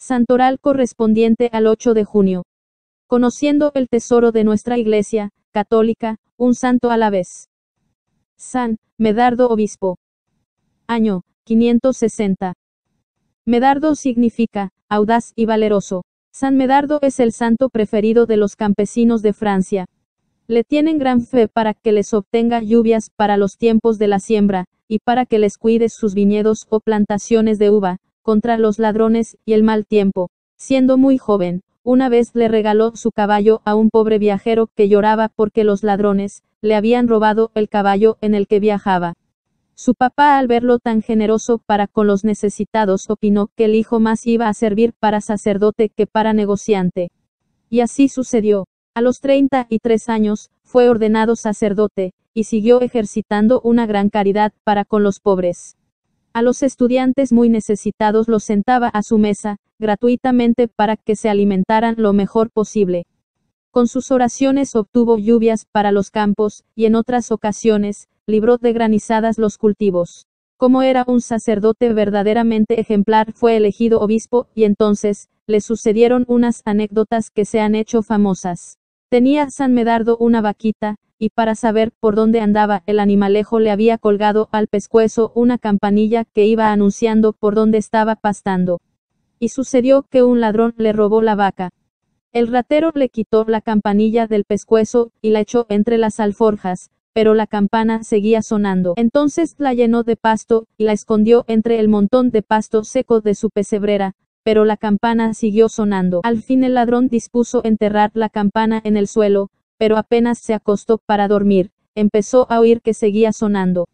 Santoral correspondiente al 8 de junio. Conociendo el tesoro de nuestra Iglesia, católica, un santo a la vez. San, Medardo Obispo. Año, 560. Medardo significa, audaz y valeroso. San Medardo es el santo preferido de los campesinos de Francia. Le tienen gran fe para que les obtenga lluvias para los tiempos de la siembra, y para que les cuide sus viñedos o plantaciones de uva, contra los ladrones y el mal tiempo. Siendo muy joven, una vez le regaló su caballo a un pobre viajero que lloraba porque los ladrones le habían robado el caballo en el que viajaba. Su papá al verlo tan generoso para con los necesitados opinó que el hijo más iba a servir para sacerdote que para negociante. Y así sucedió. A los 33 años, fue ordenado sacerdote, y siguió ejercitando una gran caridad para con los pobres. A los estudiantes muy necesitados los sentaba a su mesa, gratuitamente para que se alimentaran lo mejor posible. Con sus oraciones obtuvo lluvias para los campos, y en otras ocasiones, libró de granizadas los cultivos. Como era un sacerdote verdaderamente ejemplar, fue elegido obispo, y entonces, le sucedieron unas anécdotas que se han hecho famosas. Tenía San Medardo una vaquita, y para saber por dónde andaba el animalejo le había colgado al pescuezo una campanilla que iba anunciando por dónde estaba pastando. Y sucedió que un ladrón le robó la vaca. El ratero le quitó la campanilla del pescuezo y la echó entre las alforjas, pero la campana seguía sonando. Entonces la llenó de pasto y la escondió entre el montón de pasto seco de su pesebrera, pero la campana siguió sonando. Al fin el ladrón dispuso enterrar la campana en el suelo, pero apenas se acostó para dormir, empezó a oír que seguía sonando.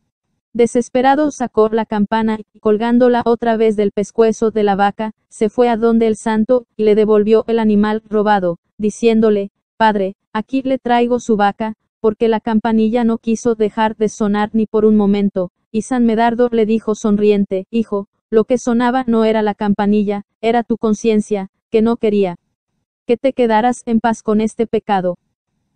Desesperado sacó la campana y, colgándola otra vez del pescuezo de la vaca, se fue a donde el santo, y le devolvió el animal robado, diciéndole, Padre, aquí le traigo su vaca, porque la campanilla no quiso dejar de sonar ni por un momento, y San Medardo le dijo sonriente, Hijo, lo que sonaba no era la campanilla, era tu conciencia, que no quería que te quedaras en paz con este pecado.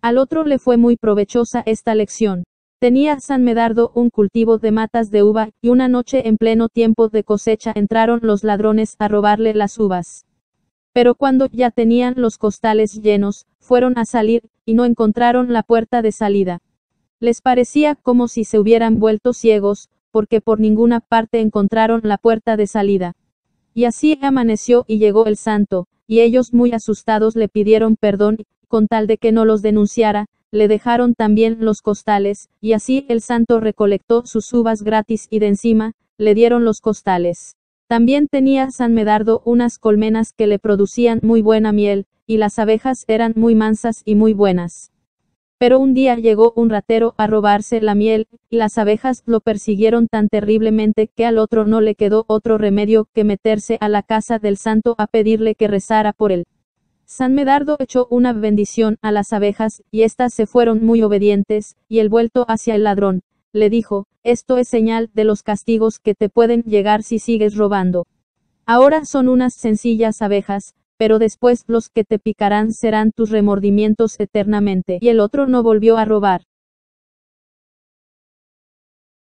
Al otro le fue muy provechosa esta lección. Tenía San Medardo un cultivo de matas de uva, y una noche en pleno tiempo de cosecha entraron los ladrones a robarle las uvas. Pero cuando ya tenían los costales llenos, fueron a salir, y no encontraron la puerta de salida. Les parecía como si se hubieran vuelto ciegos, porque por ninguna parte encontraron la puerta de salida. Y así amaneció y llegó el santo, y ellos muy asustados le pidieron perdón, con tal de que no los denunciara, le dejaron también los costales, y así el santo recolectó sus uvas gratis y de encima, le dieron los costales. También tenía San Medardo unas colmenas que le producían muy buena miel, y las abejas eran muy mansas y muy buenas. Pero un día llegó un ratero a robarse la miel, y las abejas lo persiguieron tan terriblemente que al otro no le quedó otro remedio que meterse a la casa del santo a pedirle que rezara por él. San Medardo echó una bendición a las abejas, y éstas se fueron muy obedientes, y el vuelto hacia el ladrón, le dijo, esto es señal de los castigos que te pueden llegar si sigues robando. Ahora son unas sencillas abejas, pero después los que te picarán serán tus remordimientos eternamente. Y el otro no volvió a robar.